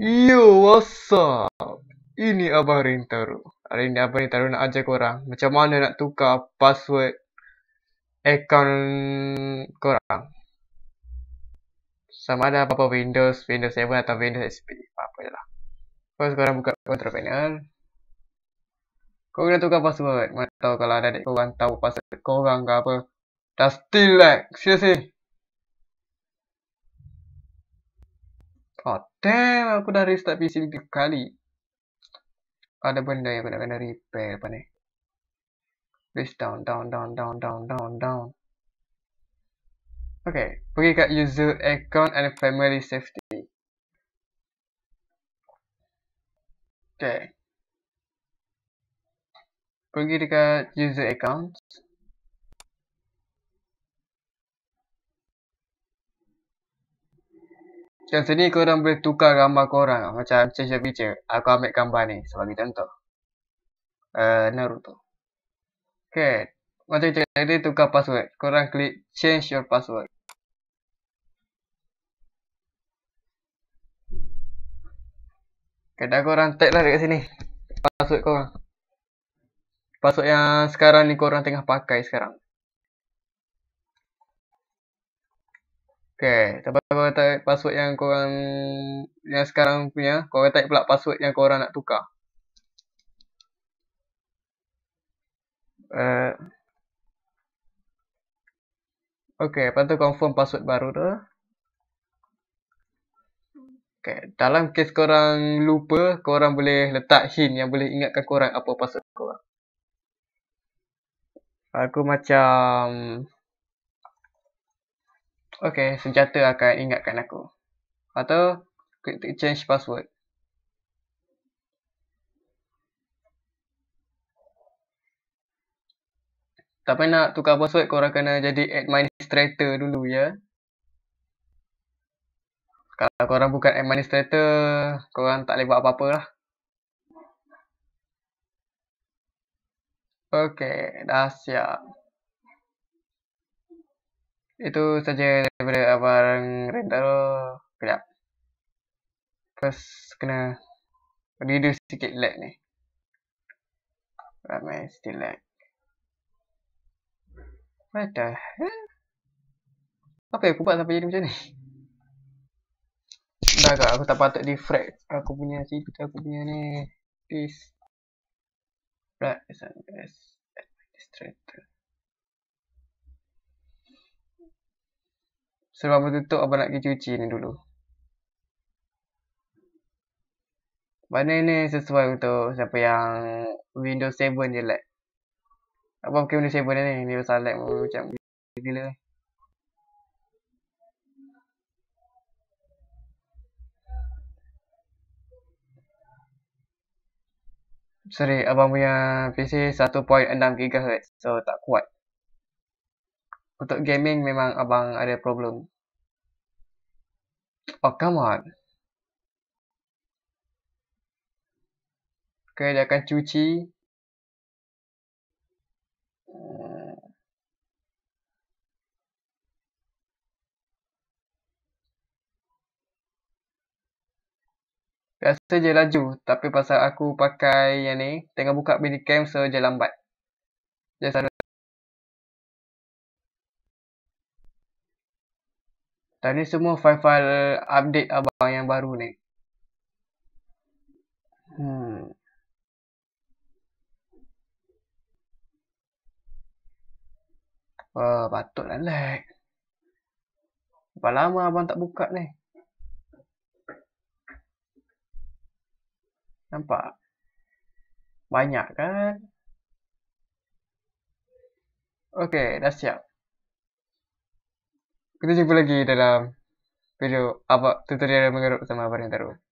Yo, what's up? Ini Abah Rintaro. Hari ni Abah Rintaro nak ajar korang macam mana nak tukar password account korang. Sama ada apa-apa Windows, Windows 7 atau Windows XP. Apa-apa je lah. Kau korang buka control panel. Kau nak tukar password. Mana tahu kalau ada adik korang tahu password korang ke apa. Dah still lag. Like. sia Oh damn, aku dah restart PC 3 kali Ada benda yang aku nak kena repair apa ni Please down, down, down, down, down, down, down Okay, pergi kat user account and family safety Okay Pergi dekat user account Macam sini korang boleh tukar gambar korang lah. Macam change the picture Aku ambil gambar ni sebagai contoh uh, Naruto Okay Macam cakap tadi tukar password Korang klik change your password Kadang korang tag lah dekat sini Password korang Password yang sekarang ni korang tengah pakai sekarang Okay, sebab korang type password yang korang yang sekarang punya, korang type pula password yang korang nak tukar. Uh, eh. okay, lepas tu confirm password baru tu. Okay, dalam kes korang lupa, korang boleh letak hint yang boleh ingatkan korang apa password korang. Aku macam... Okay, senjata akan ingatkan aku. Atau, click change password. Tapi nak tukar password, korang kena jadi administrator dulu ya. Kalau korang bukan administrator, korang tak boleh buat apa-apa lah. Okay, dah siap itu saja daripada abang rentaro kejap Terus kena reduce sikit lag ni ramai still lag what the hell apa yang aku buat sampai jadi macam ni dah agak aku tak patut di defrag aku punya CP aku punya ni this right is an S Sebab abang tutup abang nak pergi cuci ni dulu. Mana ni sesuai untuk siapa yang Windows 7 je lag. Apa pakai Windows 7 ni? Ni besar lag macam gila. Sorry, abang punya PC 1.6 GHz. So tak kuat. Untuk gaming memang abang ada problem. Oh, come on. Okay, dia akan cuci. Biasa je laju, tapi pasal aku pakai yang ni, tengah buka minicam, so je lambat. Dia Dan ni semua file-file update abang yang baru ni. Hmm. Oh, patutlah lag. Berapa lama abang tak buka ni? Nampak? Banyak kan? Okey, dah siap kita jumpa lagi dalam video apa tutorial mengeruk sama apa yang taruh.